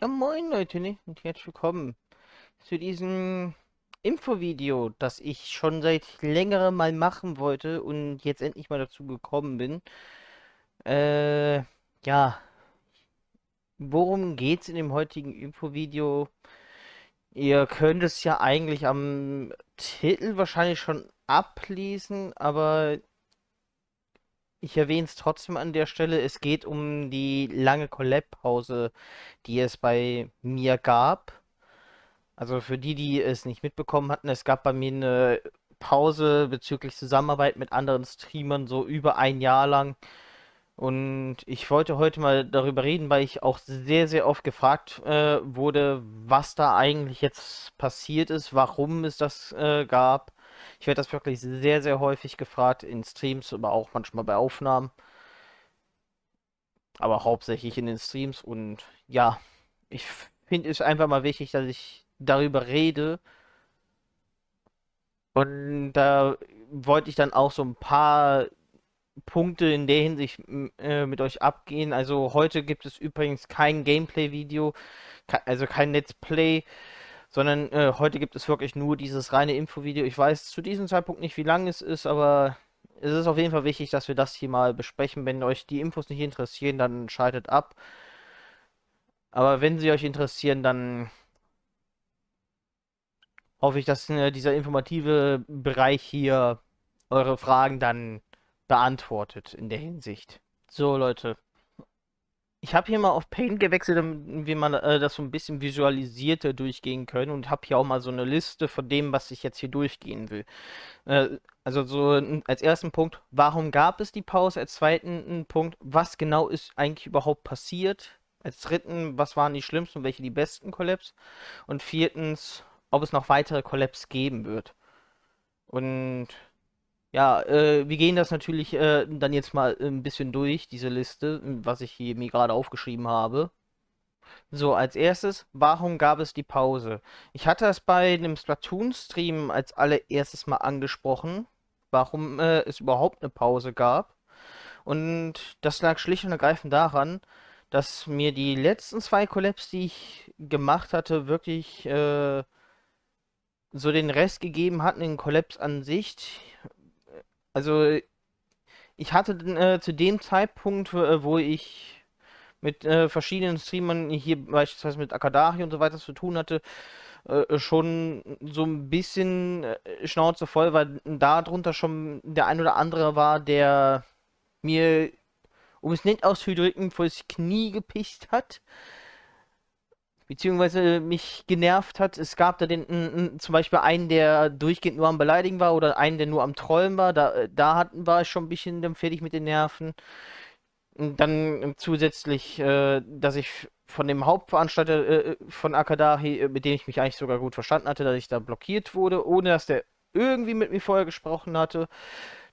Ja moin Leute ne? und herzlich willkommen zu diesem Infovideo, das ich schon seit längerem mal machen wollte und jetzt endlich mal dazu gekommen bin. Äh, ja, worum geht's in dem heutigen Infovideo? Ihr könnt es ja eigentlich am Titel wahrscheinlich schon ablesen, aber ich erwähne es trotzdem an der Stelle, es geht um die lange Collab-Pause, die es bei mir gab. Also für die, die es nicht mitbekommen hatten, es gab bei mir eine Pause bezüglich Zusammenarbeit mit anderen Streamern so über ein Jahr lang. Und ich wollte heute mal darüber reden, weil ich auch sehr, sehr oft gefragt äh, wurde, was da eigentlich jetzt passiert ist, warum es das äh, gab. Ich werde das wirklich sehr, sehr häufig gefragt in Streams, aber auch manchmal bei Aufnahmen. Aber hauptsächlich in den Streams. Und ja, ich finde es einfach mal wichtig, dass ich darüber rede. Und da wollte ich dann auch so ein paar Punkte in der Hinsicht äh, mit euch abgehen. Also heute gibt es übrigens kein Gameplay-Video, also kein Let's Play sondern äh, heute gibt es wirklich nur dieses reine Infovideo. Ich weiß zu diesem Zeitpunkt nicht, wie lang es ist, aber es ist auf jeden Fall wichtig, dass wir das hier mal besprechen. Wenn euch die Infos nicht interessieren, dann schaltet ab. Aber wenn sie euch interessieren, dann hoffe ich, dass äh, dieser informative Bereich hier eure Fragen dann beantwortet in der Hinsicht. So Leute, ich habe hier mal auf Paint gewechselt, damit wir mal äh, das so ein bisschen visualisierter durchgehen können und habe hier auch mal so eine Liste von dem, was ich jetzt hier durchgehen will. Äh, also so als ersten Punkt, warum gab es die Pause? Als zweiten Punkt, was genau ist eigentlich überhaupt passiert? Als dritten, was waren die schlimmsten und welche die besten Collabs? Und viertens, ob es noch weitere Collabs geben wird. Und ja, äh, wir gehen das natürlich äh, dann jetzt mal äh, ein bisschen durch, diese Liste, was ich hier mir gerade aufgeschrieben habe. So, als erstes, warum gab es die Pause? Ich hatte es bei einem Splatoon-Stream als allererstes mal angesprochen, warum äh, es überhaupt eine Pause gab. Und das lag schlicht und ergreifend daran, dass mir die letzten zwei Collabs, die ich gemacht hatte, wirklich äh, so den Rest gegeben hatten in Collabs an sich also ich hatte äh, zu dem Zeitpunkt, äh, wo ich mit äh, verschiedenen Streamern hier beispielsweise mit Akadari und so weiter zu tun hatte, äh, schon so ein bisschen äh, Schnauze voll, weil da drunter schon der ein oder andere war, der mir, um es nicht auszudrücken, vor das Knie gepisst hat beziehungsweise äh, mich genervt hat. Es gab da den, n, n, zum Beispiel einen, der durchgehend nur am Beleidigen war oder einen, der nur am Trollen war. Da, äh, da hatten, war ich schon ein bisschen dann fertig mit den Nerven. Und dann ähm, zusätzlich, äh, dass ich von dem Hauptveranstalter äh, äh von Akadahi, mit dem ich mich eigentlich sogar gut verstanden hatte, dass ich da blockiert wurde, ohne dass der irgendwie mit mir vorher gesprochen hatte.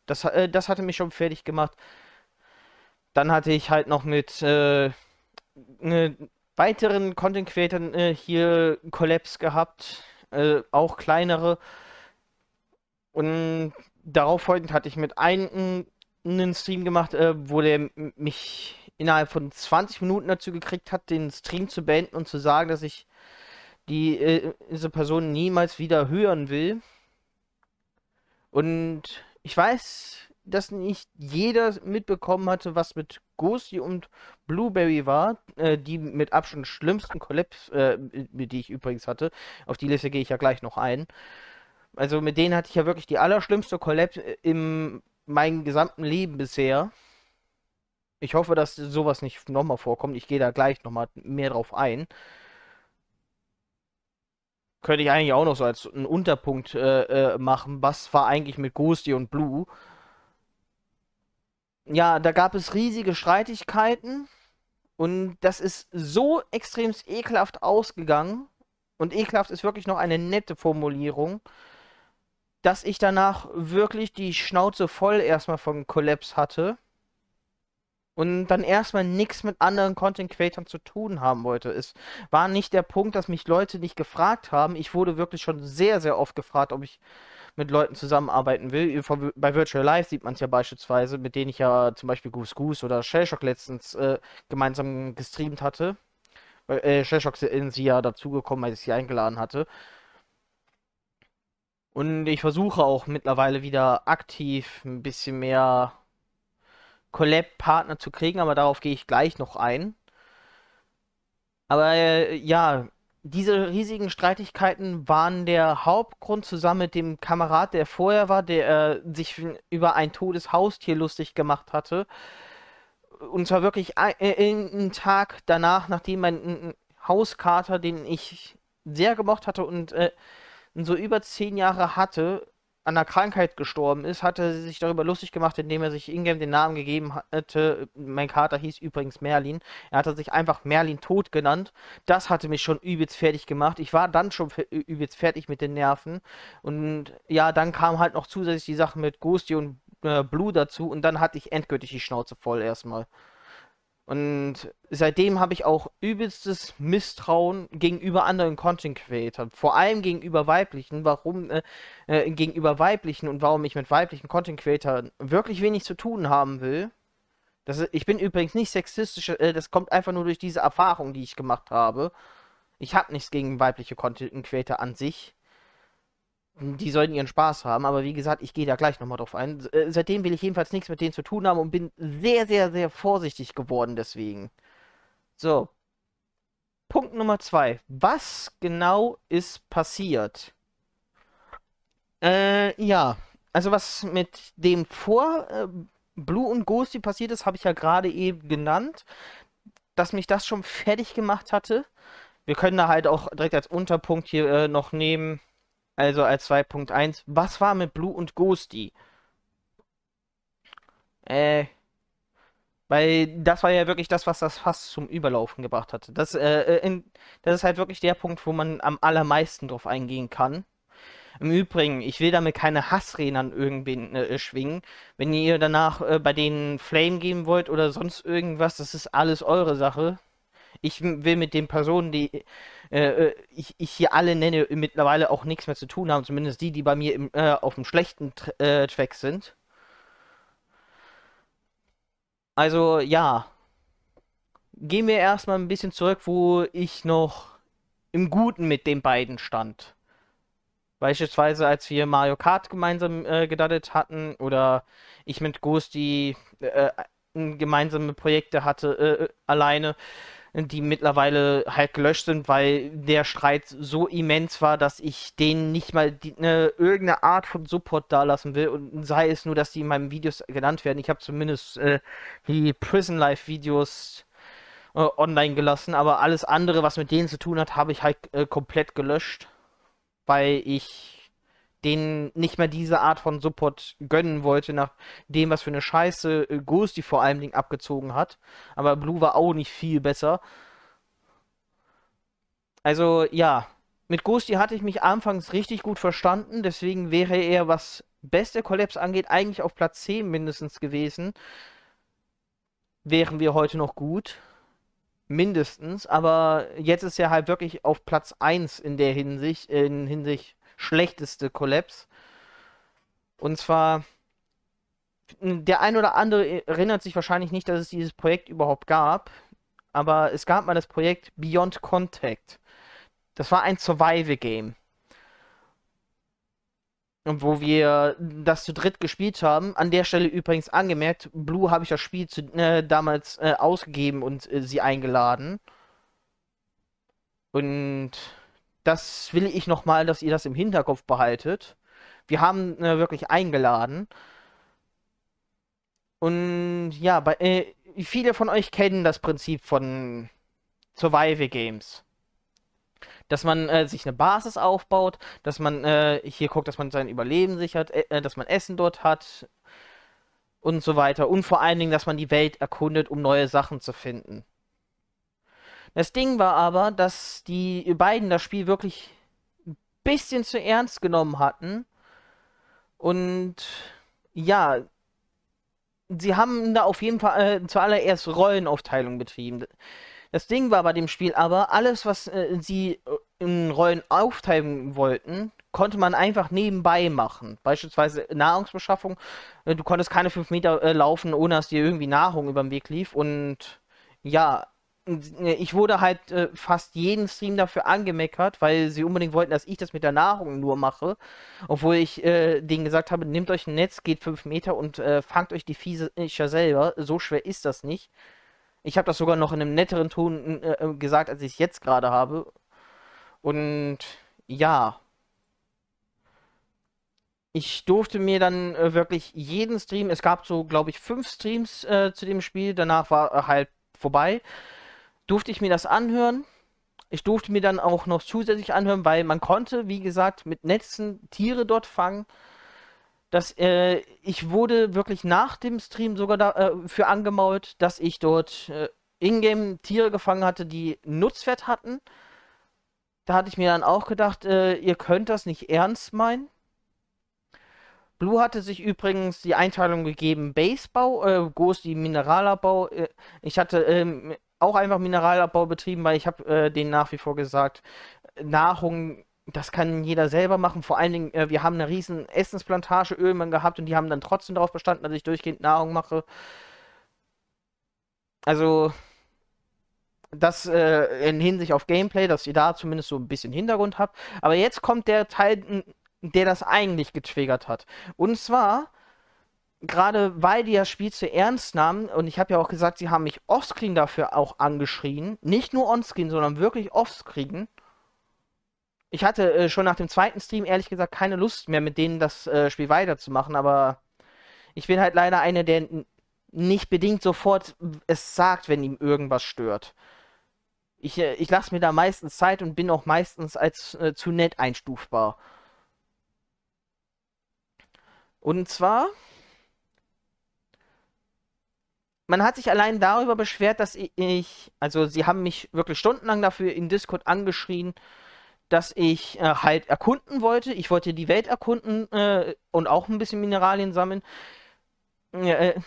Das, äh, das hatte mich schon fertig gemacht. Dann hatte ich halt noch mit ne, weiteren Content Creatern äh, hier Collabs gehabt, äh, auch kleinere. Und darauf folgend hatte ich mit einem einen Stream gemacht, äh, wo der mich innerhalb von 20 Minuten dazu gekriegt hat, den Stream zu beenden und zu sagen, dass ich die, äh, diese Person niemals wieder hören will. Und ich weiß, dass nicht jeder mitbekommen hatte, was mit Gosi und Blueberry war, äh, die mit Abstand schlimmsten Collabs, äh, die ich übrigens hatte. Auf die Liste gehe ich ja gleich noch ein. Also mit denen hatte ich ja wirklich die allerschlimmste Collab äh, in meinem gesamten Leben bisher. Ich hoffe, dass sowas nicht nochmal vorkommt. Ich gehe da gleich nochmal mehr drauf ein. Könnte ich eigentlich auch noch so als einen Unterpunkt äh, äh machen. Was war eigentlich mit Ghosty und Blue? ja, da gab es riesige Streitigkeiten und das ist so extrem ekelhaft ausgegangen und ekelhaft ist wirklich noch eine nette Formulierung, dass ich danach wirklich die Schnauze voll erstmal von Collapse hatte und dann erstmal nichts mit anderen Content Creators zu tun haben wollte. Es war nicht der Punkt, dass mich Leute nicht gefragt haben. Ich wurde wirklich schon sehr, sehr oft gefragt, ob ich mit Leuten zusammenarbeiten will. Bei Virtual Life sieht man es ja beispielsweise, mit denen ich ja zum Beispiel Goose Goose oder Shellshock letztens äh, gemeinsam gestreamt hatte. Äh, Shellshock sind sie ja dazugekommen, als ich sie eingeladen hatte. Und ich versuche auch mittlerweile wieder aktiv ein bisschen mehr Collab-Partner zu kriegen, aber darauf gehe ich gleich noch ein. Aber äh, ja, diese riesigen Streitigkeiten waren der Hauptgrund zusammen mit dem Kamerad, der vorher war, der äh, sich über ein totes Haustier lustig gemacht hatte. Und zwar wirklich äh, einen Tag danach, nachdem mein Hauskater, den ich sehr gemocht hatte und äh, so über zehn Jahre hatte, an einer Krankheit gestorben ist, hatte sie sich darüber lustig gemacht, indem er sich Ingame den Namen gegeben hatte. Mein Kater hieß übrigens Merlin. Er hatte sich einfach Merlin tot genannt. Das hatte mich schon übelst fertig gemacht. Ich war dann schon übelst fertig mit den Nerven. Und ja, dann kam halt noch zusätzlich die Sache mit Ghosty und äh, Blue dazu. Und dann hatte ich endgültig die Schnauze voll erstmal. Und seitdem habe ich auch übelstes Misstrauen gegenüber anderen Content Creatern, vor allem gegenüber weiblichen, warum äh, äh, gegenüber weiblichen und warum ich mit weiblichen Content Creatern wirklich wenig zu tun haben will. Das, ich bin übrigens nicht sexistisch, äh, das kommt einfach nur durch diese Erfahrung, die ich gemacht habe. Ich habe nichts gegen weibliche Content Creator an sich. Die sollten ihren Spaß haben, aber wie gesagt, ich gehe da gleich nochmal drauf ein. Äh, seitdem will ich jedenfalls nichts mit denen zu tun haben und bin sehr, sehr, sehr vorsichtig geworden deswegen. So. Punkt Nummer zwei. Was genau ist passiert? Äh, ja. Also was mit dem vor äh, Blue und Ghosty passiert ist, habe ich ja gerade eben genannt. Dass mich das schon fertig gemacht hatte. Wir können da halt auch direkt als Unterpunkt hier äh, noch nehmen also als 2.1. Was war mit Blue und Ghosty? Äh. Weil das war ja wirklich das, was das Fass zum Überlaufen gebracht hatte. Das, äh, äh, in, das ist halt wirklich der Punkt, wo man am allermeisten drauf eingehen kann. Im Übrigen, ich will damit keine Hassreden an irgendwen äh, schwingen. Wenn ihr danach äh, bei denen Flame geben wollt oder sonst irgendwas, das ist alles eure Sache. Ich will mit den Personen, die äh, äh, ich, ich, hier alle nenne, mittlerweile auch nichts mehr zu tun haben. Zumindest die, die bei mir im, äh, auf dem schlechten äh, Track sind. Also ja. Gehen wir erstmal ein bisschen zurück, wo ich noch im Guten mit den beiden stand. Beispielsweise, als wir Mario Kart gemeinsam äh, gedaddelt hatten oder ich mit Ghost die äh, gemeinsame Projekte hatte äh, äh alleine die mittlerweile halt gelöscht sind, weil der Streit so immens war, dass ich denen nicht mal die, ne, irgendeine Art von Support dalassen will und sei es nur, dass die in meinen Videos genannt werden. Ich habe zumindest äh, die Prison Life Videos äh, online gelassen, aber alles andere, was mit denen zu tun hat, habe ich halt äh, komplett gelöscht, weil ich denen nicht mehr diese Art von Support gönnen wollte, nach dem, was für eine Scheiße äh, Ghost die vor allen Dingen abgezogen hat. Aber Blue war auch nicht viel besser. Also ja, mit Ghosty hatte ich mich anfangs richtig gut verstanden, deswegen wäre er, was beste Collapse angeht, eigentlich auf Platz 10 mindestens gewesen. Wären wir heute noch gut. Mindestens, aber jetzt ist er halt wirklich auf Platz 1 in der Hinsicht, in Hinsicht schlechteste Collapse. Und zwar, der ein oder andere erinnert sich wahrscheinlich nicht, dass es dieses Projekt überhaupt gab, aber es gab mal das Projekt Beyond Contact. Das war ein Survival-Game. Und wo wir das zu dritt gespielt haben. An der Stelle übrigens angemerkt, Blue habe ich das Spiel zu, äh, damals äh, ausgegeben und äh, sie eingeladen. Und das will ich nochmal, dass ihr das im Hinterkopf behaltet. Wir haben äh, wirklich eingeladen. Und ja, bei, äh, viele von euch kennen das Prinzip von Survival Games. Dass man äh, sich eine Basis aufbaut, dass man äh, hier guckt, dass man sein Überleben sichert, äh, äh, dass man Essen dort hat und so weiter. Und vor allen Dingen, dass man die Welt erkundet, um neue Sachen zu finden. Das Ding war aber, dass die beiden das Spiel wirklich ein bisschen zu ernst genommen hatten. Und ja, sie haben da auf jeden Fall äh, zuallererst Rollenaufteilung betrieben. Das Ding war bei dem Spiel aber, alles, was äh, sie äh, in Rollen aufteilen wollten, konnte man einfach nebenbei machen. Beispielsweise Nahrungsbeschaffung. Äh, du konntest keine 5 Meter äh, laufen, ohne dass dir irgendwie Nahrung über den Weg lief. Und ja, äh, ich wurde halt äh, fast jeden Stream dafür angemeckert, weil sie unbedingt wollten, dass ich das mit der Nahrung nur mache. Obwohl ich äh, denen gesagt habe, nehmt euch ein Netz, geht 5 Meter und äh, fangt euch die Viecher äh, selber. So schwer ist das nicht. Ich habe das sogar noch in einem netteren Ton äh, äh gesagt, als ich es jetzt gerade habe. Und ja. Ich durfte mir dann wirklich jeden Stream, es gab so, glaube ich, fünf Streams zu dem Spiel, danach war halt vorbei durfte ich mir das anhören. Ich durfte mir dann auch noch zusätzlich anhören, weil man konnte, wie gesagt, mit Netzen Tiere dort fangen. Das, äh, ich wurde wirklich nach dem Stream sogar dafür äh, angemault, dass ich dort äh, ingame Tiere gefangen hatte, die Nutzwert hatten. Da hatte ich mir dann auch gedacht, äh, ihr könnt das nicht ernst meinen. Blue hatte sich übrigens die Einteilung gegeben, Basebau, äh, Ghost die Mineralabbau. Äh, ich hatte ähm, auch einfach Mineralabbau betrieben, weil ich habe äh, denen nach wie vor gesagt, Nahrung, das kann jeder selber machen. Vor allen Dingen, äh, wir haben eine riesen Essensplantage Ölmann gehabt und die haben dann trotzdem darauf bestanden, dass ich durchgehend Nahrung mache. Also, das äh, in Hinsicht auf Gameplay, dass ihr da zumindest so ein bisschen Hintergrund habt. Aber jetzt kommt der Teil, der das eigentlich getriggert hat. Und zwar, gerade weil die das Spiel zu ernst nahmen, und ich habe ja auch gesagt, sie haben mich offscreen dafür auch angeschrien, nicht nur onscreen, sondern wirklich offscreen. Ich hatte äh, schon nach dem zweiten Stream ehrlich gesagt keine Lust mehr, mit denen das äh, Spiel weiterzumachen, aber ich bin halt leider einer, der nicht bedingt sofort es sagt, wenn ihm irgendwas stört. Ich, äh, ich lasse mir da meistens Zeit und bin auch meistens als äh, zu nett einstufbar. Und zwar, man hat sich allein darüber beschwert, dass ich, also sie haben mich wirklich stundenlang dafür in Discord angeschrien, dass ich äh, halt erkunden wollte. Ich wollte die Welt erkunden äh, und auch ein bisschen Mineralien sammeln. Äh, äh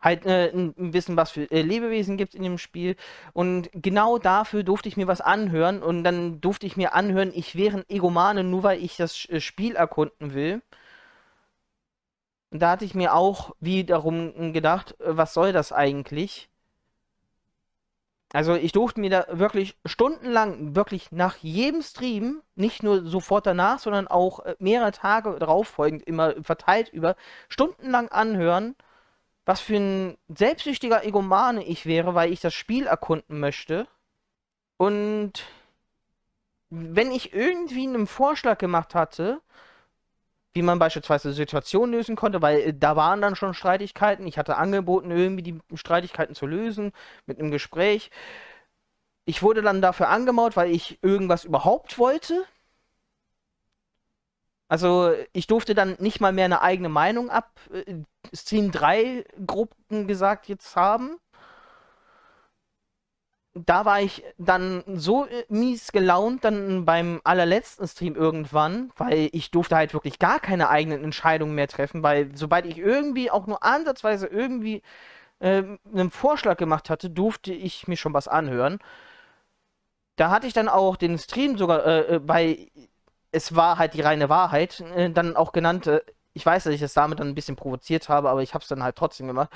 halt ein äh, bisschen was für äh, Lebewesen gibt in dem Spiel. Und genau dafür durfte ich mir was anhören. Und dann durfte ich mir anhören, ich wäre ein Egomane, nur weil ich das Spiel erkunden will. Und da hatte ich mir auch wiederum gedacht, äh, was soll das eigentlich? Also ich durfte mir da wirklich stundenlang, wirklich nach jedem Stream, nicht nur sofort danach, sondern auch äh, mehrere Tage darauf folgend, immer verteilt über, stundenlang anhören, was für ein selbstsüchtiger Egomane ich wäre, weil ich das Spiel erkunden möchte. Und wenn ich irgendwie einen Vorschlag gemacht hatte, wie man beispielsweise Situationen lösen konnte, weil äh, da waren dann schon Streitigkeiten. Ich hatte angeboten, irgendwie die Streitigkeiten zu lösen mit einem Gespräch. Ich wurde dann dafür angemaut, weil ich irgendwas überhaupt wollte. Also ich durfte dann nicht mal mehr eine eigene Meinung ab. Szene drei Gruppen gesagt jetzt haben da war ich dann so äh, mies gelaunt dann beim allerletzten Stream irgendwann, weil ich durfte halt wirklich gar keine eigenen Entscheidungen mehr treffen, weil sobald ich irgendwie auch nur ansatzweise irgendwie äh, einen Vorschlag gemacht hatte, durfte ich mir schon was anhören. Da hatte ich dann auch den Stream sogar äh, bei äh, es war halt die reine Wahrheit äh, dann auch genannt. Äh, ich weiß, dass ich das damit dann ein bisschen provoziert habe, aber ich habe es dann halt trotzdem gemacht.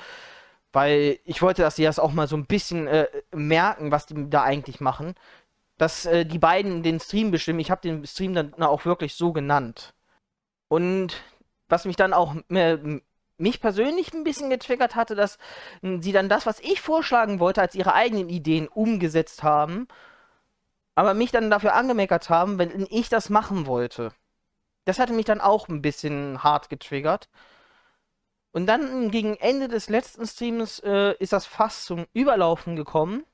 Weil ich wollte, dass sie das auch mal so ein bisschen äh, merken, was die da eigentlich machen. Dass äh, die beiden den Stream bestimmen. Ich habe den Stream dann auch wirklich so genannt. Und was mich dann auch äh, mich persönlich ein bisschen getriggert hatte, dass äh, sie dann das, was ich vorschlagen wollte, als ihre eigenen Ideen umgesetzt haben, aber mich dann dafür angemeckert haben, wenn ich das machen wollte. Das hatte mich dann auch ein bisschen hart getriggert. Und dann gegen Ende des letzten Streams äh, ist das fast zum Überlaufen gekommen,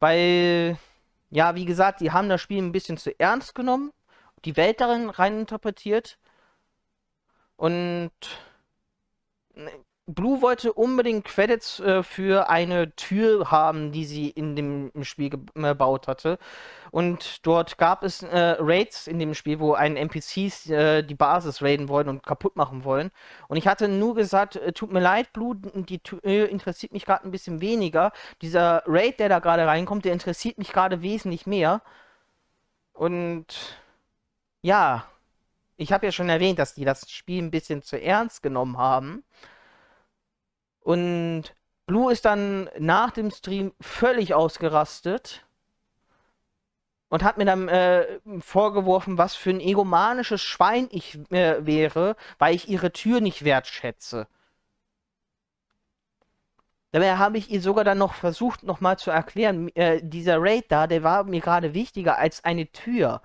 weil, ja, wie gesagt, die haben das Spiel ein bisschen zu ernst genommen, die Welt darin reininterpretiert und ne, Blue wollte unbedingt Credits äh, für eine Tür haben, die sie in dem Spiel gebaut äh, hatte. Und dort gab es äh, Raids in dem Spiel, wo einen NPCs äh, die Basis raiden wollen und kaputt machen wollen. Und ich hatte nur gesagt, äh, tut mir leid, Blue, die Tür äh, interessiert mich gerade ein bisschen weniger. Dieser Raid, der da gerade reinkommt, der interessiert mich gerade wesentlich mehr. Und ja, ich habe ja schon erwähnt, dass die das Spiel ein bisschen zu ernst genommen haben. Und Blue ist dann nach dem Stream völlig ausgerastet und hat mir dann äh, vorgeworfen, was für ein egomanisches Schwein ich äh, wäre, weil ich ihre Tür nicht wertschätze. Dabei habe ich ihr sogar dann noch versucht, nochmal zu erklären, äh, dieser Raid da, der war mir gerade wichtiger als eine Tür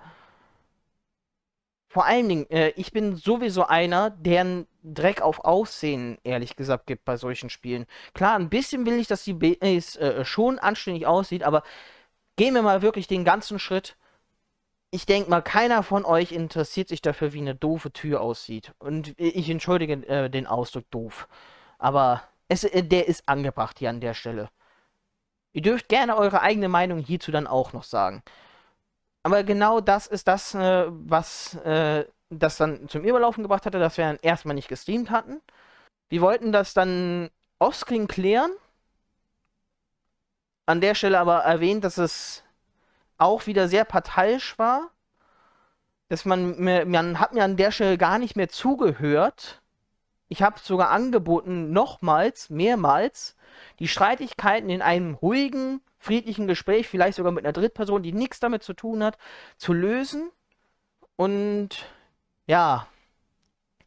vor allen Dingen, äh, ich bin sowieso einer, deren Dreck auf Aussehen, ehrlich gesagt, gibt bei solchen Spielen. Klar, ein bisschen will ich, dass die Base äh, äh, schon anständig aussieht, aber gehen wir mal wirklich den ganzen Schritt. Ich denke mal, keiner von euch interessiert sich dafür, wie eine doofe Tür aussieht. Und ich entschuldige äh, den Ausdruck doof. Aber es, äh, der ist angebracht hier an der Stelle. Ihr dürft gerne eure eigene Meinung hierzu dann auch noch sagen. Aber genau das ist das, äh, was äh, das dann zum Überlaufen gebracht hatte, dass wir dann erstmal nicht gestreamt hatten. Wir wollten das dann offscreen klären. An der Stelle aber erwähnt, dass es auch wieder sehr parteiisch war. Dass man, mir, man hat mir an der Stelle gar nicht mehr zugehört. Ich habe sogar angeboten, nochmals, mehrmals, die Streitigkeiten in einem ruhigen, friedlichen Gespräch, vielleicht sogar mit einer Drittperson, die nichts damit zu tun hat, zu lösen. Und ja,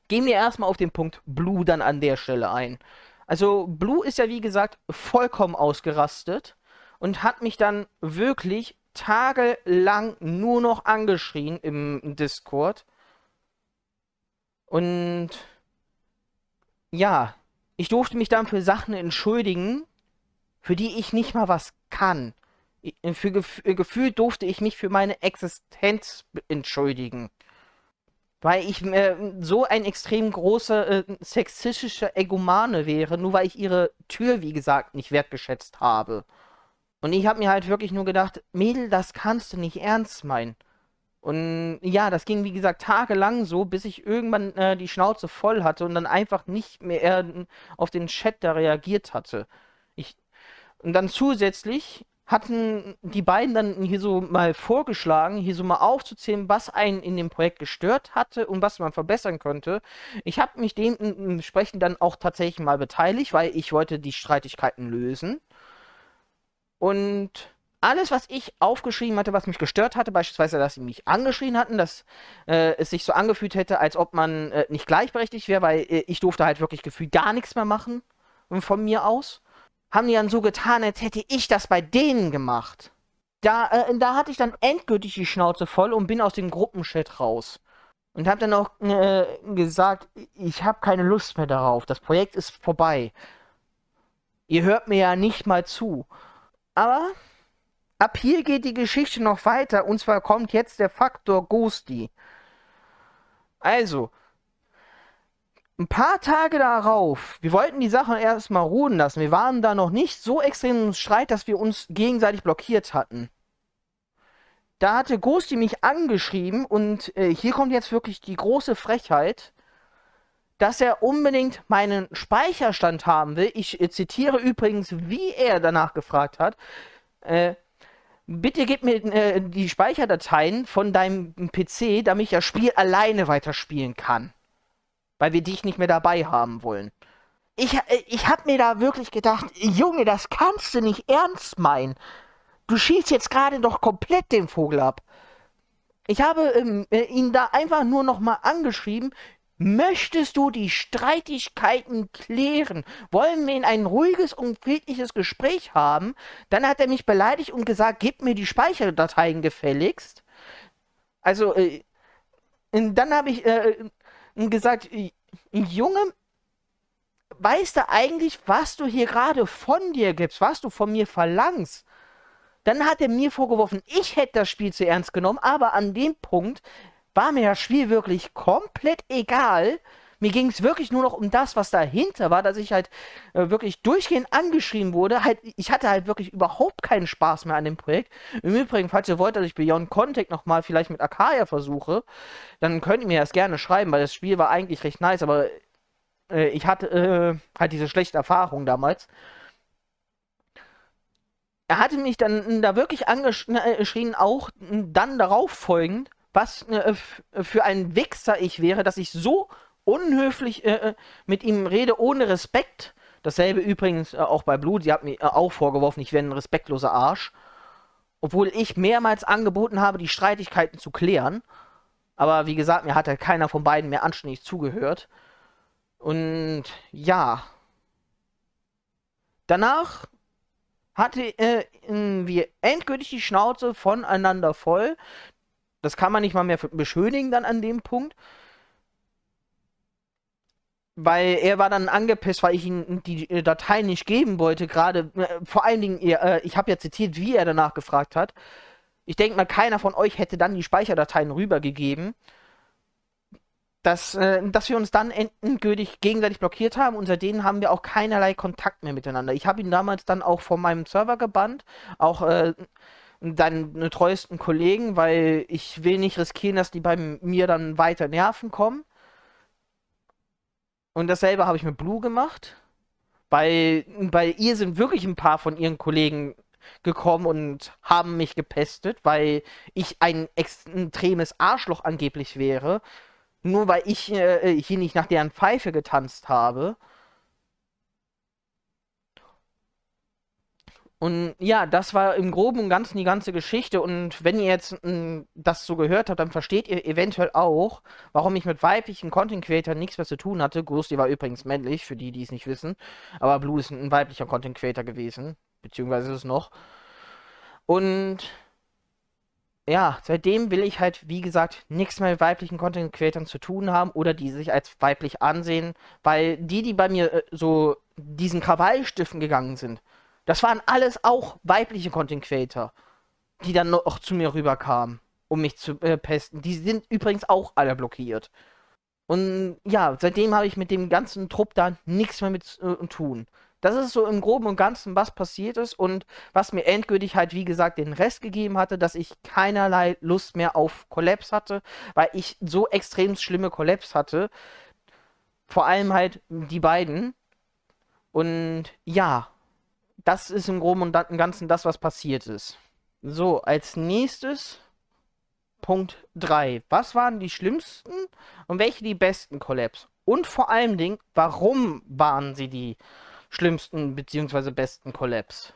gehen wir erstmal auf den Punkt Blue dann an der Stelle ein. Also Blue ist ja wie gesagt vollkommen ausgerastet und hat mich dann wirklich tagelang nur noch angeschrien im Discord. Und ja, ich durfte mich dann für Sachen entschuldigen, für die ich nicht mal was kann. Für Gef äh, Gefühl durfte ich mich für meine Existenz entschuldigen. Weil ich äh, so ein extrem großer äh, sexistischer Egomane wäre, nur weil ich ihre Tür, wie gesagt, nicht wertgeschätzt habe. Und ich habe mir halt wirklich nur gedacht, Mädel, das kannst du nicht ernst meinen. Und ja, das ging wie gesagt tagelang so, bis ich irgendwann äh, die Schnauze voll hatte und dann einfach nicht mehr äh, auf den Chat da reagiert hatte. Und dann zusätzlich hatten die beiden dann hier so mal vorgeschlagen, hier so mal aufzuzählen, was einen in dem Projekt gestört hatte und was man verbessern könnte. Ich habe mich dementsprechend dann auch tatsächlich mal beteiligt, weil ich wollte die Streitigkeiten lösen. Und alles, was ich aufgeschrieben hatte, was mich gestört hatte, beispielsweise, dass sie mich angeschrien hatten, dass äh, es sich so angefühlt hätte, als ob man äh, nicht gleichberechtigt wäre, weil äh, ich durfte halt wirklich gefühlt gar nichts mehr machen ähm, von mir aus haben die dann so getan, als hätte ich das bei denen gemacht. Da, äh, da hatte ich dann endgültig die Schnauze voll und bin aus dem Gruppenchat raus. Und habe dann auch äh, gesagt, ich habe keine Lust mehr darauf. Das Projekt ist vorbei. Ihr hört mir ja nicht mal zu. Aber ab hier geht die Geschichte noch weiter. Und zwar kommt jetzt der Faktor Ghosty. Also, ein paar Tage darauf, wir wollten die Sache erstmal ruhen lassen. Wir waren da noch nicht so extrem im Streit, dass wir uns gegenseitig blockiert hatten. Da hatte Ghosti mich angeschrieben und äh, hier kommt jetzt wirklich die große Frechheit, dass er unbedingt meinen Speicherstand haben will. Ich äh, zitiere übrigens, wie er danach gefragt hat. Äh, bitte gib mir äh, die Speicherdateien von deinem PC, damit ich das Spiel alleine weiterspielen kann weil wir dich nicht mehr dabei haben wollen. Ich, ich hab mir da wirklich gedacht, Junge, das kannst du nicht ernst meinen. Du schießt jetzt gerade doch komplett den Vogel ab. Ich habe ähm, äh, ihn da einfach nur nochmal angeschrieben. Möchtest du die Streitigkeiten klären? Wollen wir in ein ruhiges und friedliches Gespräch haben? Dann hat er mich beleidigt und gesagt, gib mir die Speicherdateien gefälligst. Also, äh, dann habe ich äh, und gesagt, Junge, weißt du eigentlich, was du hier gerade von dir gibst, was du von mir verlangst? Dann hat er mir vorgeworfen, ich hätte das Spiel zu ernst genommen, aber an dem Punkt war mir das Spiel wirklich komplett egal, mir ging es wirklich nur noch um das, was dahinter war, dass ich halt äh, wirklich durchgehend angeschrieben wurde. Halt, ich hatte halt wirklich überhaupt keinen Spaß mehr an dem Projekt. Im Übrigen, falls ihr wollt, dass ich Beyond Contact nochmal vielleicht mit Akaya versuche, dann könnt ihr mir das gerne schreiben, weil das Spiel war eigentlich recht nice, aber äh, ich hatte äh, halt diese schlechte Erfahrung damals er hatte mich dann äh, da wirklich angeschrien, äh, auch äh, dann darauf folgend, was für ein Wichser ich wäre, dass ich so unhöflich äh, äh, mit ihm rede, ohne Respekt. Dasselbe übrigens äh, auch bei Blut. sie hat mir äh, auch vorgeworfen, ich wäre ein respektloser Arsch. Obwohl ich mehrmals angeboten habe, die Streitigkeiten zu klären. Aber wie gesagt, mir hat ja keiner von beiden mehr anständig zugehört. Und ja. Danach hatte äh, wir endgültig die Schnauze voneinander voll. Das kann man nicht mal mehr beschönigen dann an dem Punkt weil er war dann angepisst, weil ich ihm die äh, Datei nicht geben wollte, gerade äh, vor allen Dingen, äh, ich habe ja zitiert, wie er danach gefragt hat. Ich denke mal, keiner von euch hätte dann die Speicherdateien rübergegeben. Dass, äh, dass wir uns dann endgültig gegenseitig blockiert haben. Unter denen haben wir auch keinerlei Kontakt mehr miteinander. Ich habe ihn damals dann auch von meinem Server gebannt, auch deinen äh, äh, treuesten Kollegen, weil ich will nicht riskieren, dass die bei mir dann weiter Nerven kommen. Und dasselbe habe ich mit Blue gemacht. Bei, bei ihr sind wirklich ein paar von ihren Kollegen gekommen und haben mich gepestet, weil ich ein extremes Arschloch angeblich wäre, nur weil ich äh, hier nicht nach deren Pfeife getanzt habe. Und ja, das war im Groben und Ganzen die ganze Geschichte. Und wenn ihr jetzt mh, hm, das so gehört habt, dann versteht ihr eventuell auch, warum ich mit weiblichen Content Creators nichts mehr zu tun hatte. Ghosty war übrigens männlich, für die, die es nicht wissen. Aber Blue ist ein weiblicher Content Creator gewesen. Beziehungsweise ist es noch. Und ja, seitdem will ich halt, wie gesagt, nichts mehr mit weiblichen Content Creators zu tun haben oder die sich als weiblich ansehen. Weil die, die bei mir äh, so diesen Krawallstiften gegangen sind, das waren alles auch weibliche Content Creator, die dann noch zu mir rüberkamen, um mich zu äh, pesten. Die sind übrigens auch alle blockiert. Und ja, seitdem habe ich mit dem ganzen Trupp da nichts mehr mit äh, zu äh, tun. Das ist so im Groben und Ganzen, was passiert ist und was mir endgültig halt, wie gesagt, den Rest gegeben hatte, dass ich keinerlei Lust mehr auf Collapse hatte, weil ich so extrem schlimme Collapse hatte. Vor allem halt die beiden. Und ja, das ist im Groben und Ganzen das, was passiert ist. So, als nächstes Punkt 3. Was waren die schlimmsten und welche die besten Collabs? Und vor allen Dingen, warum waren sie die schlimmsten bzw. besten Collabs?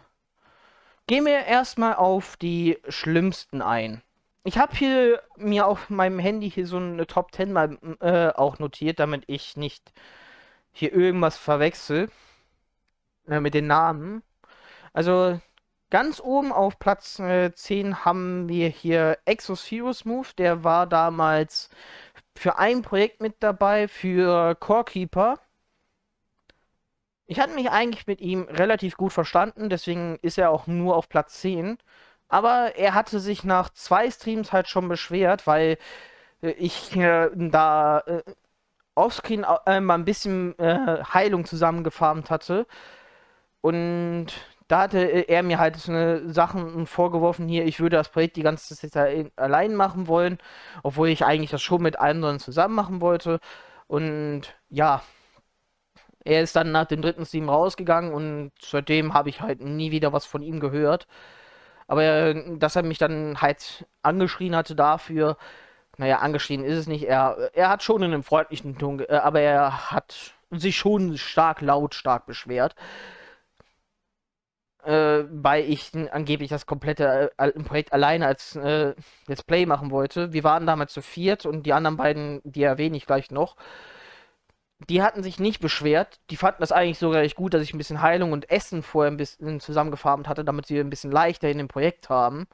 Gehen wir erstmal auf die schlimmsten ein. Ich habe hier mir auf meinem Handy hier so eine Top 10 mal äh, auch notiert, damit ich nicht hier irgendwas verwechsel äh, mit den Namen. Also ganz oben auf Platz äh, 10 haben wir hier Exospherus Move. Der war damals für ein Projekt mit dabei, für Core Keeper. Ich hatte mich eigentlich mit ihm relativ gut verstanden, deswegen ist er auch nur auf Platz 10. Aber er hatte sich nach zwei Streams halt schon beschwert, weil äh, ich äh, da äh, offscreen äh, mal ein bisschen äh, Heilung zusammengefarmt hatte. Und da hatte äh, er mir halt so Sachen vorgeworfen hier, ich würde das Projekt die ganze Zeit allein machen wollen, obwohl ich eigentlich das schon mit anderen zusammen machen wollte. Und ja, er ist dann nach dem dritten Steam rausgegangen und seitdem habe ich halt nie wieder was von ihm gehört. Aber äh, dass er mich dann halt angeschrien hatte dafür, naja, angeschrien ist es nicht. Er, er hat schon in einem freundlichen Ton, äh, aber er hat sich schon stark lautstark beschwert äh, weil ich angeblich das komplette äh, Projekt alleine als äh, Let's Play machen wollte. Wir waren damals zu viert und die anderen beiden, die erwähne ich gleich noch, die hatten sich nicht beschwert. Die fanden das eigentlich sogar recht gut, dass ich ein bisschen Heilung und Essen vorher ein bisschen zusammengefarmt hatte, damit sie ein bisschen leichter in dem Projekt haben.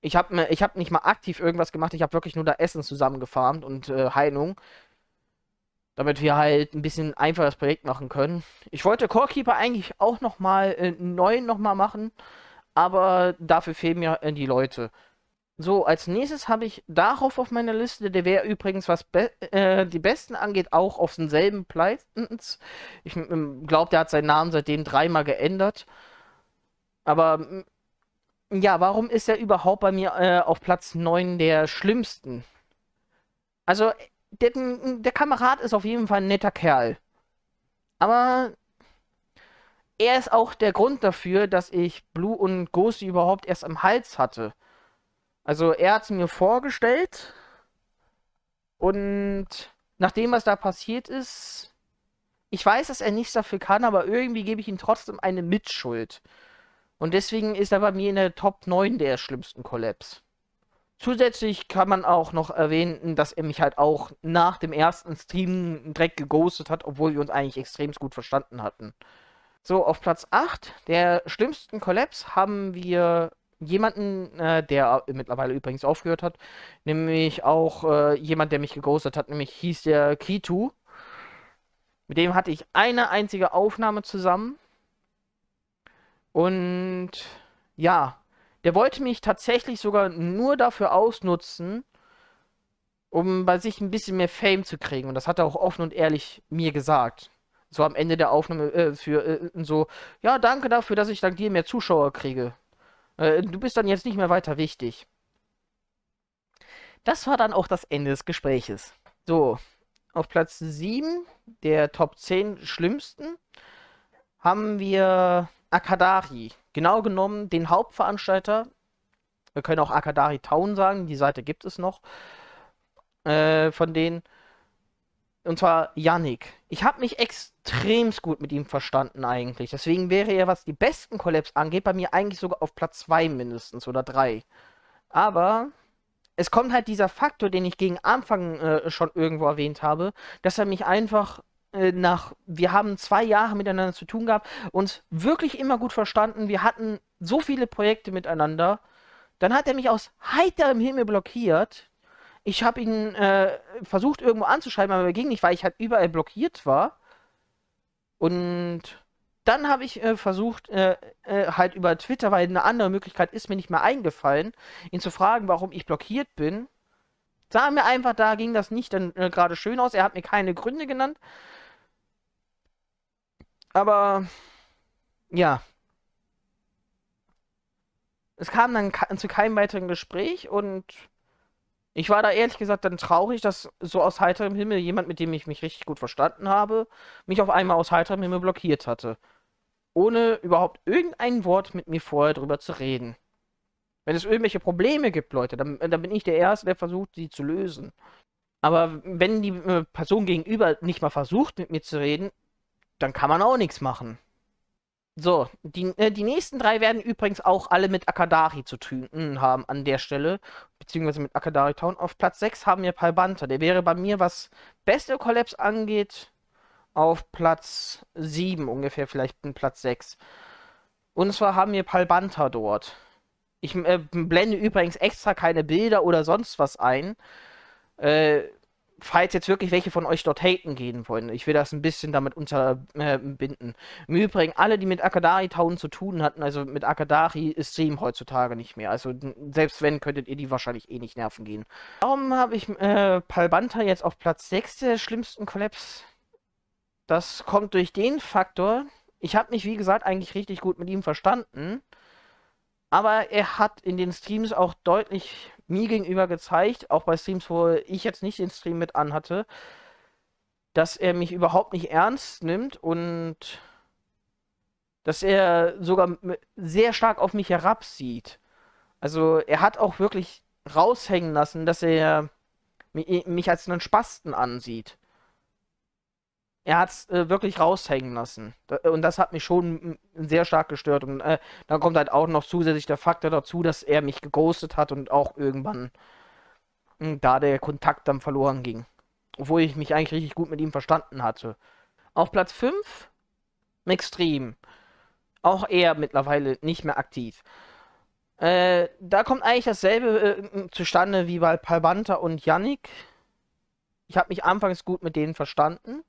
Ich habe ich hab nicht mal aktiv irgendwas gemacht, ich habe wirklich nur da Essen zusammengefarmt und äh, Heilung damit wir halt ein bisschen einfaches Projekt machen können. Ich wollte Corekeeper eigentlich auch nochmal äh, neu nochmal machen, aber dafür fehlen mir äh, die Leute. So, als nächstes habe ich darauf auf meiner Liste, der wäre übrigens, was be äh, die Besten angeht, auch auf denselben Platz. Ich ähm, glaube, der hat seinen Namen seitdem dreimal geändert. Aber mm, ja, warum ist er überhaupt bei mir äh, auf Platz 9 der schlimmsten? Also der, der Kamerad ist auf jeden Fall ein netter Kerl. Aber er ist auch der Grund dafür, dass ich Blue und Ghosty überhaupt erst im Hals hatte. Also er hat es mir vorgestellt und nachdem was da passiert ist, ich weiß, dass er nichts dafür kann, aber irgendwie gebe ich ihm trotzdem eine Mitschuld. Und deswegen ist er bei mir in der Top 9 der schlimmsten Kollaps. Zusätzlich kann man auch noch erwähnen, dass er mich halt auch nach dem ersten Stream direkt geghostet hat, obwohl wir uns eigentlich extrem gut verstanden hatten. So, auf Platz 8 der schlimmsten Kollaps haben wir jemanden, äh, der mittlerweile übrigens aufgehört hat, nämlich auch äh, jemand, der mich geghostet hat, nämlich hieß der Kitu. Mit dem hatte ich eine einzige Aufnahme zusammen. Und ja, der wollte mich tatsächlich sogar nur dafür ausnutzen, um bei sich ein bisschen mehr Fame zu kriegen. Und das hat er auch offen und ehrlich mir gesagt. So am Ende der Aufnahme äh, für äh, so, ja, danke dafür, dass ich dank dir mehr Zuschauer kriege. Äh, du bist dann jetzt nicht mehr weiter wichtig. Das war dann auch das Ende des Gespräches. So, auf Platz 7 der Top 10 schlimmsten haben wir Akadari. Genau genommen den Hauptveranstalter. Wir können auch Akadari Town sagen, die Seite gibt es noch. Äh, von denen. Und zwar Yannick. Ich habe mich extrem gut mit ihm verstanden eigentlich. Deswegen wäre er, was die besten Collabs angeht, bei mir eigentlich sogar auf Platz 2 mindestens oder 3. Aber es kommt halt dieser Faktor, den ich gegen Anfang äh, schon irgendwo erwähnt habe, dass er mich einfach äh, nach, wir haben zwei Jahre miteinander zu tun gehabt, uns wirklich immer gut verstanden, wir hatten so viele Projekte miteinander. Dann hat er mich aus heiterem Himmel blockiert. Ich habe ihn äh, versucht irgendwo anzuschreiben, aber ging nicht, weil ich halt überall blockiert war. Und dann habe ich äh, versucht, äh, äh, halt über Twitter, weil eine andere Möglichkeit ist mir nicht mehr eingefallen, ihn zu fragen, warum ich blockiert bin. Sah mir einfach, da ging das nicht dann äh, gerade schön aus. Er hat mir keine Gründe genannt. Aber ja. Es kam dann zu keinem weiteren Gespräch und ich war da ehrlich gesagt dann traurig, dass so aus heiterem Himmel jemand, mit dem ich mich richtig gut verstanden habe, mich auf einmal aus heiterem Himmel blockiert hatte. Ohne überhaupt irgendein Wort mit mir vorher drüber zu reden. Wenn es irgendwelche Probleme gibt, Leute, dann, dann bin ich der Erste, der versucht, sie zu lösen. Aber wenn die äh, Person gegenüber nicht mal versucht, mit mir zu reden, dann kann man auch nichts machen. So, die, äh, die nächsten drei werden übrigens auch alle mit Akadari zu tun haben an der Stelle, beziehungsweise mit Akadari Town. Auf Platz 6 haben wir Palbanta. Der wäre bei mir, was beste Collapse angeht, auf Platz 7 ungefähr, vielleicht ein Platz 6. Und zwar haben wir Palbanta dort. Ich äh, blende übrigens extra keine Bilder oder sonst was ein. Äh, falls jetzt wirklich welche von euch dort haten gehen wollen, ich will das ein bisschen damit unterbinden. Äh, Im Übrigen, alle, die mit Akadari Town zu tun hatten, also mit Akadari ist Stream heutzutage nicht mehr. Also selbst wenn, könntet ihr die wahrscheinlich eh nicht nerven gehen. Warum habe ich äh, Palbanta jetzt auf Platz 6 der schlimmsten Collapse? Das kommt durch den Faktor. Ich habe mich, wie gesagt, eigentlich richtig gut mit ihm verstanden. Aber er hat in den Streams auch deutlich mir gegenüber gezeigt, auch bei Streams, wo ich jetzt nicht den Stream mit anhatte, dass er mich überhaupt nicht ernst nimmt und dass er sogar sehr stark auf mich herabsieht. Also er hat auch wirklich raushängen lassen, dass er mich als einen Spasten ansieht er hat es äh, wirklich raushängen lassen. Da, äh, und das hat mich schon mm, sehr stark gestört. Und äh, dann kommt halt auch noch zusätzlich der Faktor dazu, dass er mich geghostet hat und auch irgendwann mh, mm, da der Kontakt dann verloren ging. Obwohl ich mich eigentlich richtig gut mit ihm verstanden hatte. Auf Platz 5, Extrem. Auch er mittlerweile nicht mehr aktiv. Äh, da kommt eigentlich dasselbe äh, mm, zustande wie bei Palbanta und Yannick. Ich habe mich anfangs gut mit denen verstanden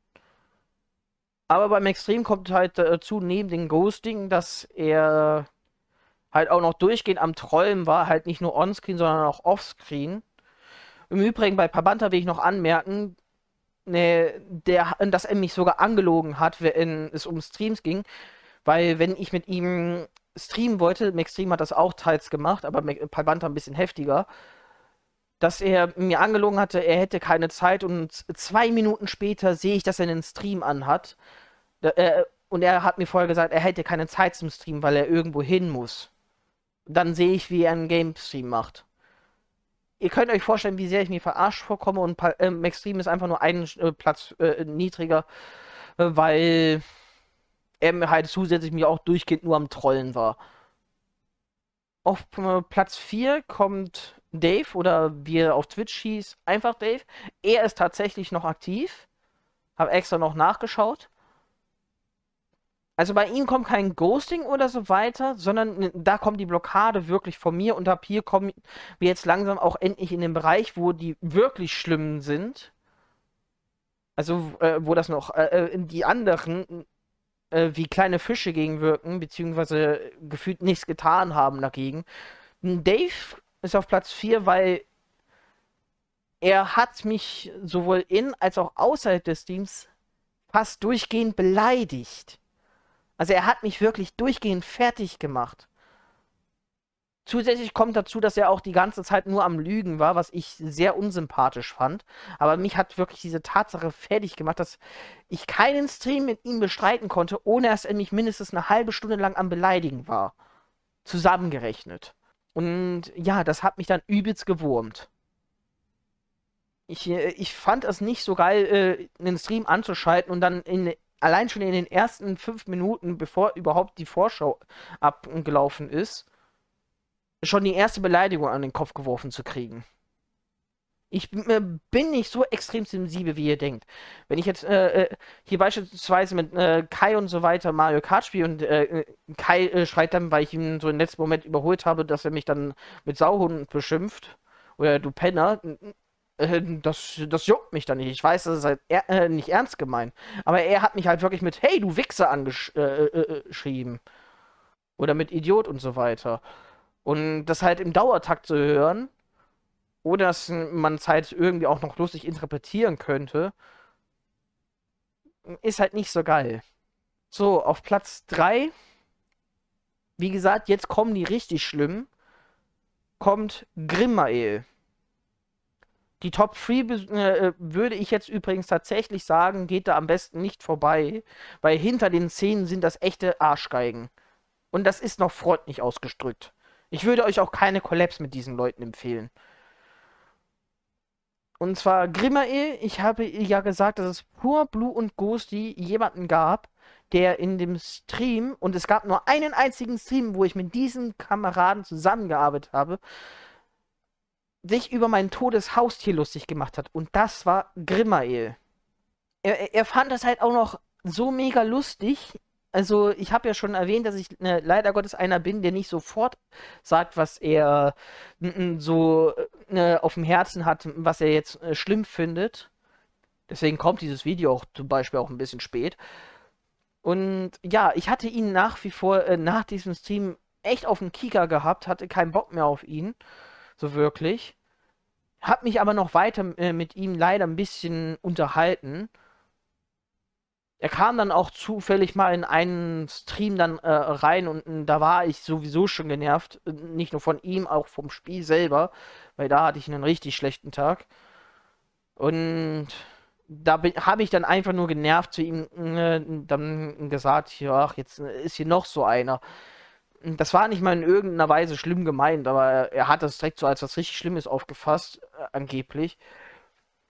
aber beim Extrem kommt halt dazu, äh, neben dem Ghosting, dass er halt auch noch durchgehend am Träumen war, halt nicht nur onscreen, sondern auch offscreen. Im Übrigen bei Pabanta will ich noch anmerken, ne, der, dass er mich sogar angelogen hat, wenn es um Streams ging, weil wenn ich mit ihm streamen wollte, Maxstream hat das auch teils gemacht, aber Pabanta ein bisschen heftiger, dass er mir angelogen hatte, er hätte keine Zeit und zwei Minuten später sehe ich, dass er einen Stream anhat. Da, äh, und er hat mir vorher gesagt, er hätte keine Zeit zum Stream, weil er irgendwo hin muss. Dann sehe ich, wie er einen Game-Stream macht. Ihr könnt euch vorstellen, wie sehr ich mir verarscht vorkomme und ähm, Extreme ist einfach nur einen äh, Platz äh, niedriger, äh, weil er halt zusätzlich mir auch durchgehend nur am Trollen war. Auf äh, Platz 4 kommt Dave oder wie er auf Twitch hieß, einfach Dave. Er ist tatsächlich noch aktiv. Habe extra noch nachgeschaut. Also bei ihm kommt kein Ghosting oder so weiter, sondern da kommt die Blockade wirklich von mir und ab hier kommen wir jetzt langsam auch endlich in den Bereich, wo die wirklich schlimmen sind. Also äh, wo das noch äh, äh die anderen äh, wie kleine Fische gegenwirken, beziehungsweise gefühlt nichts getan haben dagegen. Dave ist auf Platz 4, weil er hat mich sowohl in als auch außerhalb des Teams fast durchgehend beleidigt. Also er hat mich wirklich durchgehend fertig gemacht. Zusätzlich kommt dazu, dass er auch die ganze Zeit nur am Lügen war, was ich sehr unsympathisch fand. Aber mich hat wirklich diese Tatsache fertig gemacht, dass ich keinen Stream mit ihm bestreiten konnte, ohne dass er mich mindestens eine halbe Stunde lang am Beleidigen war. Zusammengerechnet. Und ja, das hat mich dann übelst gewurmt. Ich, äh, ich fand es nicht so geil, äh, einen Stream anzuschalten und dann in, allein schon in den ersten fünf Minuten, bevor überhaupt die Vorschau abgelaufen ist, schon die erste Beleidigung an den Kopf geworfen zu kriegen. Ich äh, bin nicht so extrem sensibel, wie ihr denkt. Wenn ich jetzt äh, äh hier beispielsweise mit äh, Kai und so weiter Mario Kart spiele und Kai schreit dann, weil ich ihn so im letzten Moment überholt habe, dass er mich dann mit Sauhunden beschimpft oder du Penner, das, das juckt mich dann nicht. Ich weiß, das ist halt er, äh, nicht ernst gemeint. Aber er hat mich halt wirklich mit, hey, du Wichser angeschrieben. Äh, äh, Oder mit Idiot und so weiter. Und das halt im Dauertakt zu hören, oder dass man es halt irgendwie auch noch lustig interpretieren könnte. Ist halt nicht so geil. So, auf Platz 3. Wie gesagt, jetzt kommen die richtig schlimm, Kommt Grimmael. Die Top 3 äh, äh, würde ich jetzt übrigens tatsächlich sagen, geht da am besten nicht vorbei, weil hinter den Szenen sind das echte Arschgeigen. Und das ist noch freundlich ausgedrückt. Ich würde euch auch keine Collabs mit diesen Leuten empfehlen. Und zwar Grimae, ich habe ja gesagt, dass es Pur, Blue und Ghosty jemanden gab, der in dem Stream, und es gab nur einen einzigen Stream, wo ich mit diesen Kameraden zusammengearbeitet habe, sich über mein totes Haustier lustig gemacht hat. Und das war Grimmael. Er, er fand das halt auch noch so mega lustig, also ich habe ja schon erwähnt, dass ich ne, leider Gottes einer bin, der nicht sofort sagt, was er so ne, auf dem Herzen hat, was er jetzt äh, schlimm findet. Deswegen kommt dieses Video auch zum Beispiel auch ein bisschen spät. Und ja, ich hatte ihn nach wie vor äh, nach diesem Stream echt auf den Kika gehabt, hatte keinen Bock mehr auf ihn, so wirklich. Hab mich aber noch weiter äh, mit ihm leider ein bisschen unterhalten. Er kam dann auch zufällig mal in einen Stream dann äh, rein und, und äh, da war ich sowieso schon genervt. Äh, nicht nur von ihm, auch vom Spiel selber, weil da hatte ich einen richtig schlechten Tag. Und da habe ich dann einfach nur genervt zu ihm äh, dann gesagt, ach, jetzt äh, ist hier noch so einer. Das war nicht mal in irgendeiner Weise schlimm gemeint, aber er hat das direkt so als was richtig Schlimmes aufgefasst, äh, angeblich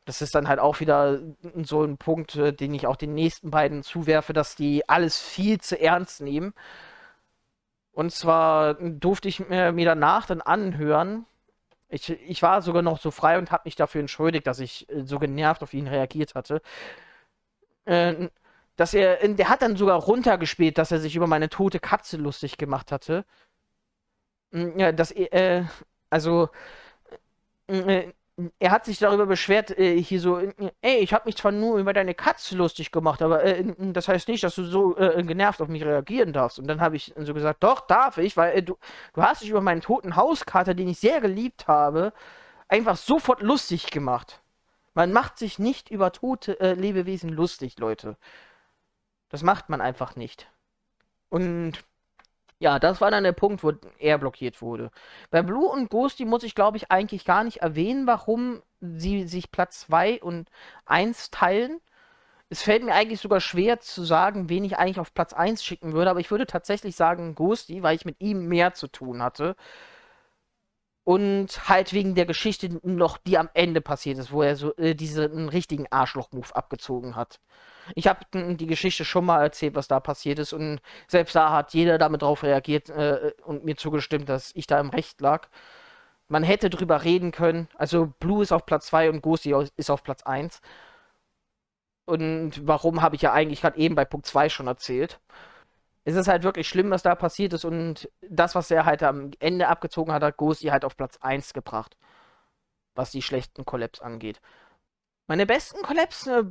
das ist dann halt auch wieder so ein Punkt, äh, den ich auch den nächsten beiden zuwerfe, dass die alles viel zu ernst nehmen. Und zwar durfte ich äh, mir, danach dann anhören, ich, ich war sogar noch so frei und habe mich dafür entschuldigt, dass ich äh, so genervt auf ihn reagiert hatte. dass er, der hat dann sogar runtergespielt, dass er sich über meine tote Katze lustig gemacht hatte. Ja, dass er, also, er hat sich darüber beschwert, äh, hier so, äh, ey, ich habe mich zwar nur über deine Katze lustig gemacht, aber äh, das heißt nicht, dass du so äh, genervt auf mich reagieren darfst. Und dann habe ich so gesagt, doch, darf ich, weil äh, du, du hast dich über meinen toten Hauskater, den ich sehr geliebt habe, einfach sofort lustig gemacht. Man macht sich nicht über tote Lebewesen lustig, Leute. Das macht man einfach nicht. Und ja, das war dann der Punkt, wo er blockiert wurde. Bei Blue und Ghosty muss ich, glaube ich, eigentlich gar nicht erwähnen, warum sie sich Platz 2 und 1 teilen. Es fällt mir eigentlich sogar schwer zu sagen, wen ich eigentlich auf Platz 1 schicken würde, aber ich würde tatsächlich sagen Ghosty, weil ich mit ihm mehr zu tun hatte und halt wegen der Geschichte noch, die am Ende passiert ist, wo er so äh, diesen richtigen Arschloch-Move abgezogen hat. Ich habe die Geschichte schon mal erzählt, was da passiert ist und selbst da hat jeder damit drauf reagiert äh, und mir zugestimmt, dass ich da im Recht lag. Man hätte drüber reden können. Also Blue ist auf Platz 2 und Ghosty ist auf Platz 1. Und warum habe ich ja eigentlich gerade eben bei Punkt 2 schon erzählt es ist halt wirklich schlimm, was da passiert ist und das, was er halt am Ende abgezogen hat, hat Gosi halt auf Platz 1 gebracht, was die schlechten Collabs angeht. Meine besten Collabs, äh,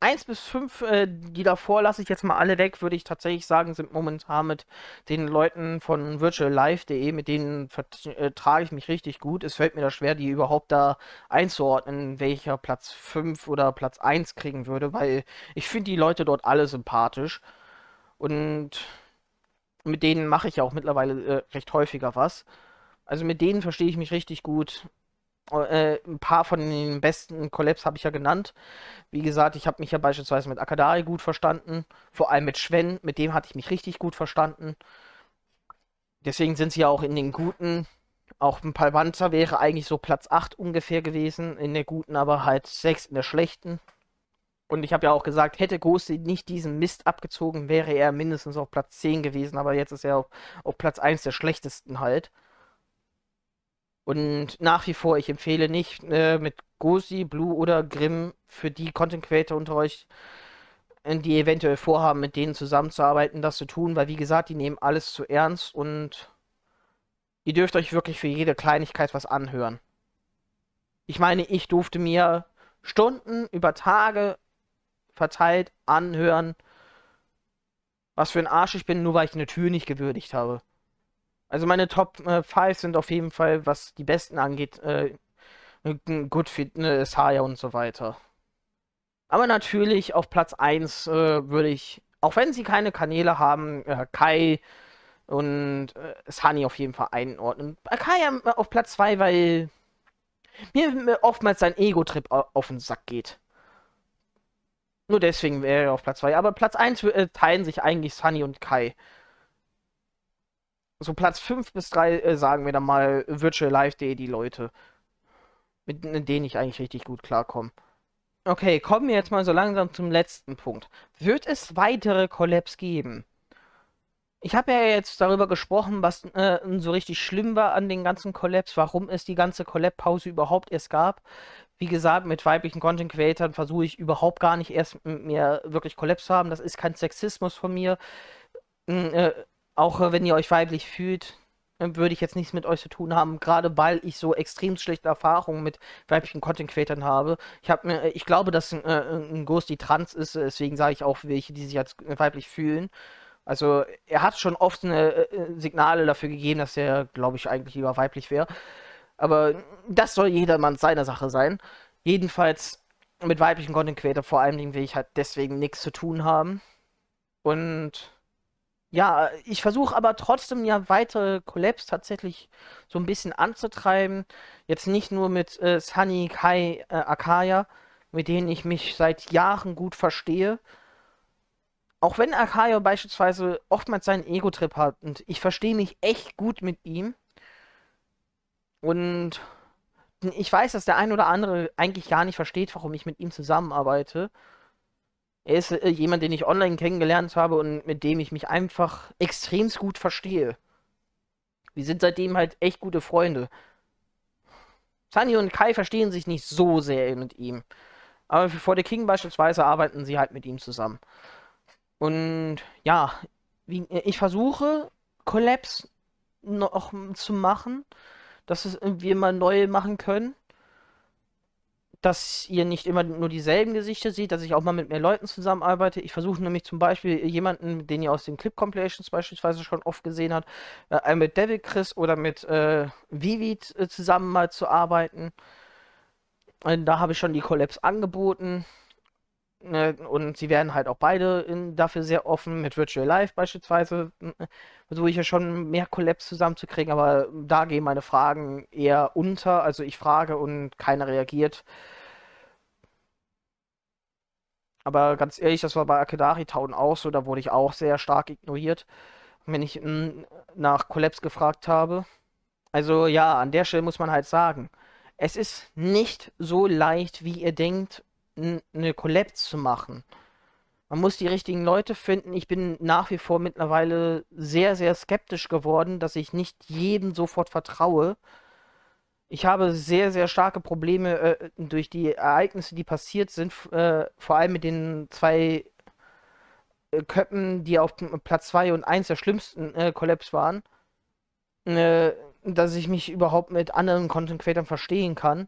1 bis 5, äh, die davor lasse ich jetzt mal alle weg, würde ich tatsächlich sagen, sind momentan mit den Leuten von virtuallife.de, mit denen vertrage äh, ich mich richtig gut. Es fällt mir da schwer, die überhaupt da einzuordnen, welcher Platz 5 oder Platz 1 kriegen würde, weil ich finde die Leute dort alle sympathisch. Und mit denen mache ich ja auch mittlerweile äh, recht häufiger was. Also mit denen verstehe ich mich richtig gut. Oh, äh, ein paar von den besten Collabs habe ich ja genannt. Wie gesagt, ich habe mich ja beispielsweise mit Akadari gut verstanden. Vor allem mit Sven, mit dem hatte ich mich richtig gut verstanden. Deswegen sind sie ja auch in den guten. Auch ein Palvanza wäre eigentlich so Platz 8 ungefähr gewesen in der guten, aber halt 6 in der schlechten. Und ich habe ja auch gesagt, hätte Ghosty nicht diesen Mist abgezogen, wäre er mindestens auf Platz 10 gewesen. Aber jetzt ist er auf, auf Platz 1 der schlechtesten halt. Und nach wie vor, ich empfehle nicht äh, mit Ghosty, Blue oder Grimm für die Content Creator unter euch, äh, die eventuell vorhaben, mit denen zusammenzuarbeiten, das zu tun, weil wie gesagt, die nehmen alles zu ernst und ihr dürft euch wirklich für jede Kleinigkeit was anhören. Ich meine, ich durfte mir Stunden über Tage verteilt, anhören. Was für ein Arsch ich bin, nur weil ich eine Tür nicht gewürdigt habe. Also meine Top äh, 5 sind auf jeden Fall, was die besten angeht, äh, gut für äh, und so weiter. Aber natürlich auf Platz 1 äh, würde ich, auch wenn sie keine Kanäle haben, äh, Kai und äh, Sunny auf jeden Fall einordnen. Äh, Kai äh, auf Platz 2, weil mir oftmals sein Ego-Trip auf den Sack geht. Nur deswegen wäre er auf Platz 2. Aber Platz 1 äh, teilen sich eigentlich Sunny und Kai. So Platz 5 bis 3 äh, sagen wir dann mal Virtual Live.de die Leute. Mit, mit denen ich eigentlich richtig gut klarkomme. Okay, kommen wir jetzt mal so langsam zum letzten Punkt. Wird es weitere Collabs geben? Ich habe ja jetzt darüber gesprochen, was äh, so richtig schlimm war an den ganzen Collabs, warum es die ganze Collab-Pause überhaupt erst gab, wie gesagt, mit weiblichen Content-Creatern versuche ich überhaupt gar nicht erst mit mir wirklich Kollaps zu haben. Das ist kein Sexismus von mir. Hm, äh, auch äh, wenn ihr euch weiblich fühlt, äh, würde ich jetzt nichts mit euch zu tun haben, gerade weil ich so extrem schlechte Erfahrungen mit weiblichen Content-Creatern habe. Ich, hab, äh, ich glaube, dass ein, ein Ghost die trans ist, deswegen sage ich auch welche, die sich als weiblich fühlen. Also er hat schon oft eine, Signale dafür gegeben, dass er, glaube ich, eigentlich lieber weiblich wäre. Aber das soll jedermann seiner Sache sein. Jedenfalls mit weiblichen Content Creator vor allen Dingen will ich halt deswegen nichts zu tun haben. Und ja, ich versuche aber trotzdem ja weitere Collabs tatsächlich so ein bisschen anzutreiben. Jetzt nicht nur mit äh, Sunny, Kai, äh, Akaya, mit denen ich mich seit Jahren gut verstehe. Auch wenn Akaya beispielsweise oftmals seinen Ego-Trip hat und ich verstehe mich echt gut mit ihm, und ich weiß, dass der ein oder andere eigentlich gar nicht versteht, warum ich mit ihm zusammenarbeite. Er ist äh, jemand, den ich online kennengelernt habe und mit dem ich mich einfach extrem gut verstehe. Wir sind seitdem halt echt gute Freunde. Sunny und Kai verstehen sich nicht so sehr mit ihm. Aber für For the King beispielsweise arbeiten sie halt mit ihm zusammen. Und ja, wie, äh, ich versuche, Collapse noch zu machen dass es irgendwie immer neu machen können. Dass ihr nicht immer nur dieselben Gesichter seht, dass ich auch mal mit mehr Leuten zusammenarbeite. Ich versuche nämlich zum Beispiel jemanden, den ihr aus den Clip Compilations beispielsweise schon oft gesehen habt, äh, einmal mit David Chris oder mit äh, Vivid äh, zusammen mal zu arbeiten. Und äh, da habe ich schon die Collabs angeboten. Ne, und sie werden halt auch beide in, dafür sehr offen. Mit Virtual Life beispielsweise hm, versuche ich ja schon mehr Collabs zusammenzukriegen, aber da gehen meine Fragen eher unter. Also ich frage und keiner reagiert. Aber ganz ehrlich, das war bei Akedari Town auch so, da wurde ich auch sehr stark ignoriert, wenn ich hm, nach Collabs gefragt habe. Also ja, an der Stelle muss man halt sagen, es ist nicht so leicht, wie ihr denkt eine Collab zu machen. Man muss die richtigen Leute finden. Ich bin nach wie vor mittlerweile sehr, sehr skeptisch geworden, dass ich nicht jedem sofort vertraue. Ich habe sehr, sehr starke Probleme äh, durch die Ereignisse, die passiert sind, äh, vor allem mit den zwei äh, Köppen, die auf Platz 2 und 1 der schlimmsten äh, Collabs waren, äh, dass ich mich überhaupt mit anderen Content-Creatern verstehen kann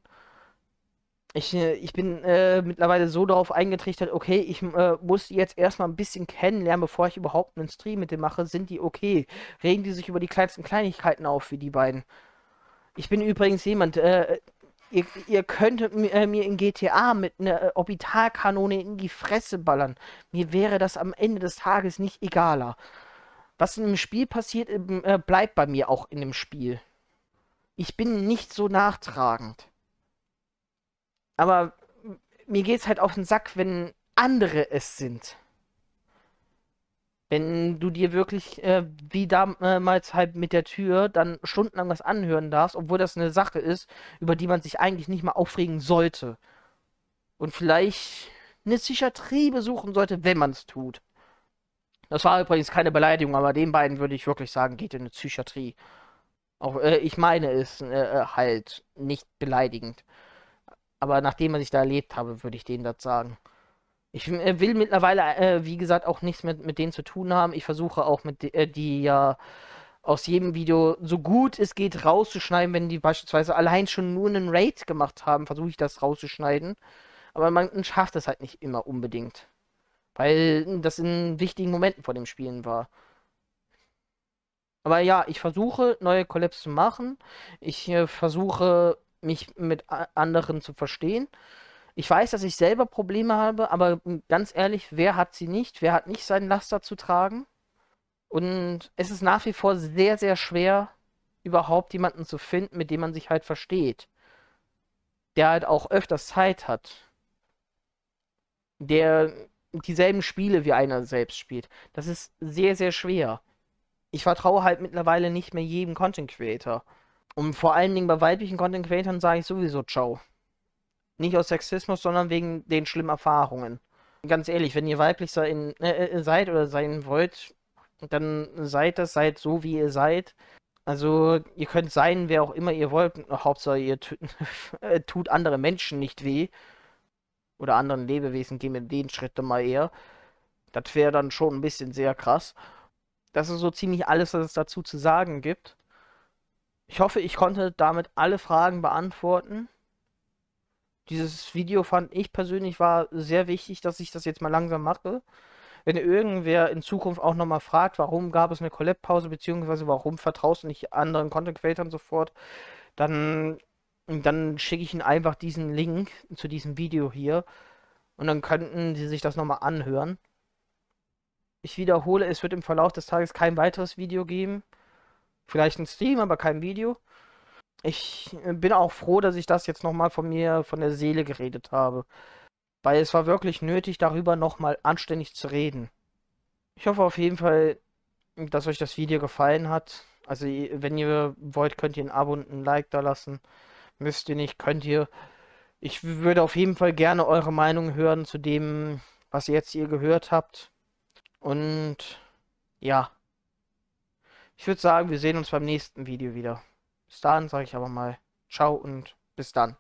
ich, äh, ich bin äh, mittlerweile so darauf eingetrichtert, okay, ich äh, muss die jetzt erstmal ein bisschen kennenlernen, bevor ich überhaupt einen Stream mit dem mache. Sind die okay? Regen die sich über die kleinsten Kleinigkeiten auf, wie die beiden? Ich bin übrigens jemand, äh, ihr, ihr könntet äh, mir in GTA mit einer äh, Orbitalkanone in die Fresse ballern. Mir wäre das am Ende des Tages nicht egaler. Was in dem Spiel passiert, ähm, äh, bleibt bei mir auch in dem Spiel. Ich bin nicht so nachtragend. Aber mir geht's halt auf den Sack, wenn andere es sind. Wenn du dir wirklich, äh, wie damals halt mit der Tür, dann stundenlang was anhören darfst, obwohl das eine Sache ist, über die man sich eigentlich nicht mal aufregen sollte. Und vielleicht eine Psychiatrie besuchen sollte, wenn man es tut. Das war übrigens keine Beleidigung, aber den beiden würde ich wirklich sagen, geht in eine Psychiatrie. Auch äh, ich meine es äh, äh halt nicht beleidigend. Aber nachdem, was ich da erlebt habe, würde ich denen das sagen. Ich äh, will mittlerweile, äh, wie gesagt, auch nichts mit, mit denen zu tun haben. Ich versuche auch mit äh, die ja aus jedem Video so gut es geht rauszuschneiden, wenn die beispielsweise allein schon nur einen Raid gemacht haben, versuche ich das rauszuschneiden. Aber man schafft es halt nicht immer unbedingt. Weil das in wichtigen Momenten vor dem Spielen war. Aber ja, ich versuche neue Collabs zu machen. Ich äh, versuche mich mit anderen zu verstehen. Ich weiß, dass ich selber Probleme habe, aber ganz ehrlich, wer hat sie nicht? Wer hat nicht seinen Laster zu tragen? Und es ist nach wie vor sehr, sehr schwer, überhaupt jemanden zu finden, mit dem man sich halt versteht. Der halt auch öfters Zeit hat. Der dieselben Spiele wie einer selbst spielt. Das ist sehr, sehr schwer. Ich vertraue halt mittlerweile nicht mehr jedem Content Creator. Und vor allen Dingen bei weiblichen Content Creators sage ich sowieso ciao. Nicht aus Sexismus, sondern wegen den schlimmen Erfahrungen. ganz ehrlich, wenn ihr weiblich sein, äh, äh, äh, seid oder sein wollt, dann seid das, seid so wie ihr seid. Also ihr könnt sein, wer auch immer ihr wollt. Hauptsache ihr äh, tut andere Menschen nicht weh. Oder anderen Lebewesen gehen wir den Schritt dann mal eher. Das wäre dann schon ein bisschen sehr krass. Das ist so ziemlich alles, was es dazu zu sagen gibt. Ich hoffe, ich konnte damit alle Fragen beantworten. Dieses Video fand ich persönlich war sehr wichtig, dass ich das jetzt mal langsam mache. Wenn irgendwer in Zukunft auch nochmal fragt, warum gab es eine Collab-Pause, beziehungsweise warum vertraust du nicht anderen Content-Creatern sofort, dann, dann schicke ich ihnen einfach diesen Link zu diesem Video hier und dann könnten sie sich das nochmal anhören. Ich wiederhole, es wird im Verlauf des Tages kein weiteres Video geben. Vielleicht ein Stream, aber kein Video. Ich äh, bin auch froh, dass ich das jetzt nochmal von mir, von der Seele geredet habe. Weil es war wirklich nötig, darüber nochmal anständig zu reden. Ich hoffe auf jeden Fall, dass euch das Video gefallen hat. Also, wenn ihr wollt, könnt ihr ein Abo und ein Like da lassen. Müsst ihr nicht, könnt ihr. Ich würde auf jeden Fall gerne eure Meinung hören zu dem, was ihr jetzt hier gehört habt. Und ja. Ich würde sagen, wir sehen uns beim nächsten Video wieder. Bis dahin sage ich aber mal ciao und bis dann.